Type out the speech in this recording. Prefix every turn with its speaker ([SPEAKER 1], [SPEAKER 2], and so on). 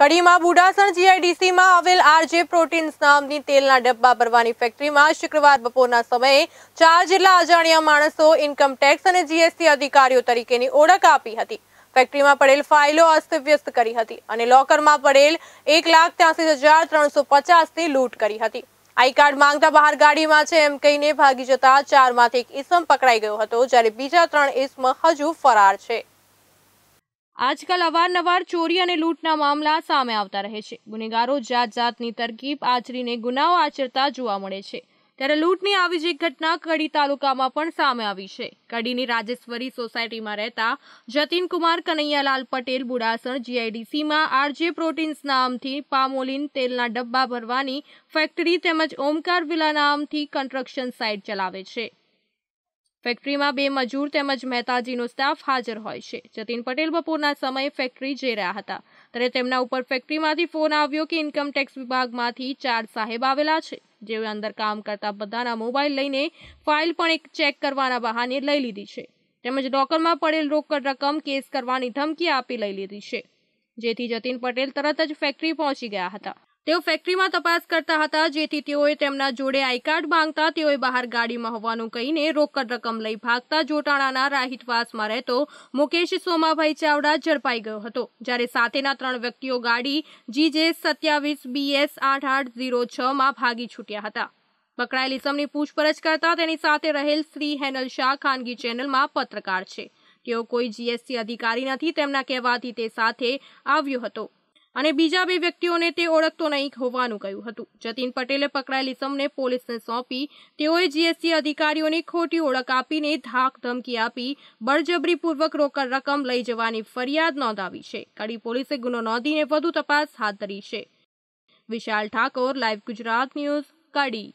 [SPEAKER 1] કડીમાં બુડાસણ જીઆઈડીસીમાં આવેલ RJ proteins નામની તેલના ડબ્બા ભરવાની ફેક્ટરીમાં શુક્રવાર બપોરના સમયે ચાર જેટલા અજાણ્યા માણસો ઇન્કમટેક્સ અને જીએસટી અધિકારીઓ તરીકેની ઓળખ આપી હતી ફેક્ટરીમાં પડેલ ફાઇલો અસ્તવ્યસ્ત કરી હતી અને લોકરમાં પડેલ એક લાખ ત્યાસી હજાર ત્રણસો પચાસની લૂંટ કરી હતી આઈ કાર્ડ માંગતા બહાર ગાડીમાં છે એમ કહીને ભાગી જતા ચારમાંથી એક ઇસમ પકડાઈ ગયો હતો જ્યારે બીજા ત્રણ ઇસમ હજુ ફરાર છે આજકાલ અવારનવાર ચોરી અને લૂંટના મામલા સામે આવતા રહે છે ગુનેગારો જાત જાતની તરકીબ આચરીને ગુનાઓ આચરતા જોવા મળે છે ત્યારે લૂંટની આવી જ એક ઘટના કડી તાલુકામાં પણ સામે આવી છે કડીની રાજેશ્વરી સોસાયટીમાં રહેતા જતીનકુમાર કનૈયાલાલ પટેલ બુડાસણ જીઆઈડીસીમાં આરજે પ્રોટીન્સ નામથી પામોલિન તેલના ડબ્બા ભરવાની ફેક્ટરી તેમજ ઓમકાર વિલા નામથી કન્સ્ટ્રક્શન સાઇટ ચલાવે છે ફેક્ટરીમાં બે મજૂર તેમજ મહેતાજીનો સ્ટાફ હાજર હોય છે જતીન પટેલ બપોરના સમયે ફેક્ટરી જઈ રહ્યા હતા ત્યારે તેમના ઉપર ફેક્ટરીમાંથી ફોન આવ્યો કે ઇન્કમટેક્સ વિભાગમાંથી ચાર સાહેબ આવેલા છે જેઓ અંદર કામ કરતા બધાના મોબાઈલ લઈને ફાઇલ પણ એક ચેક કરવાના બહાને લઈ લીધી છે તેમજ લોકરમાં પડેલ રોકડ રકમ કેસ કરવાની ધમકી આપી લઈ લીધી છે જેથી જતીન પટેલ તરત જ ફેક્ટરી પહોંચી ગયા હતા તેઓ ફેક્ટરીમાં તપાસ કરતા હતા જેથી તેઓએ તેમના જોડે આઈ કાર્ડ માંગતા તેઓએ બહાર ગાડીમાં હોવાનું કહીને રોકડ રકમ લઈ ભાગતા જોટાણાના રાહિતવાસમાં રહેતો મુકેશ સોમાભાઈ ચાવડા ઝડપાઈ ગયો હતો જ્યારે સાથેના ત્રણ વ્યક્તિઓ ગાડી જીજે સત્યાવીસ બીએસ આઠ આઠ ઝીરો છમાં ભાગી છૂટ્યા હતા પકડાયેલ ઇસમની પૂછપરછ કરતા તેની સાથે રહેલ શ્રી હેનલ શાહ ખાનગી ચેનલમાં પત્રકાર છે તેઓ કોઈ જીએસસી અધિકારી નથી તેમના કહેવાથી તે સાથે આવ્યો હતો અને બીજા બે વ્યક્તિઓને તે ઓળખતો નહીં હોવાનું કહ્યું હતું જતીન પટેલે પકડાયેલ ઇસમને પોલીસને સોંપી તેઓએ જીએસસી અધિકારીઓની ખોટી ઓળખ આપીને ધાક ધમકી આપી બળજબરીપૂર્વક રોકડ રકમ લઈ જવાની ફરિયાદ નોંધાવી છે કડી પોલીસે ગુનો નોંધીને વધુ તપાસ હાથ ધરી છે વિશાલ ઠાકોર લાઈવ ગુજરાત ન્યૂઝ કડી